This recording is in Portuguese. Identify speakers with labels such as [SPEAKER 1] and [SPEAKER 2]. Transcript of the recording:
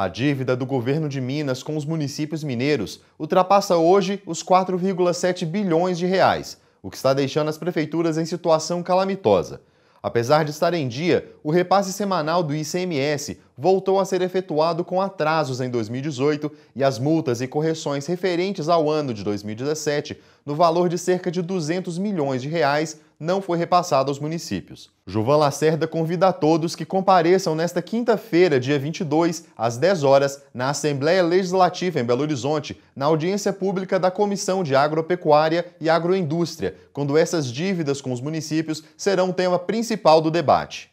[SPEAKER 1] A dívida do governo de Minas com os municípios mineiros ultrapassa hoje os 4,7 bilhões de reais, o que está deixando as prefeituras em situação calamitosa. Apesar de estar em dia, o repasse semanal do ICMS voltou a ser efetuado com atrasos em 2018 e as multas e correções referentes ao ano de 2017, no valor de cerca de 200 milhões de reais, não foi repassado aos municípios. Juvan Lacerda convida a todos que compareçam nesta quinta-feira, dia 22, às 10 horas, na Assembleia Legislativa em Belo Horizonte, na audiência pública da Comissão de Agropecuária e Agroindústria, quando essas dívidas com os municípios serão o tema principal do debate.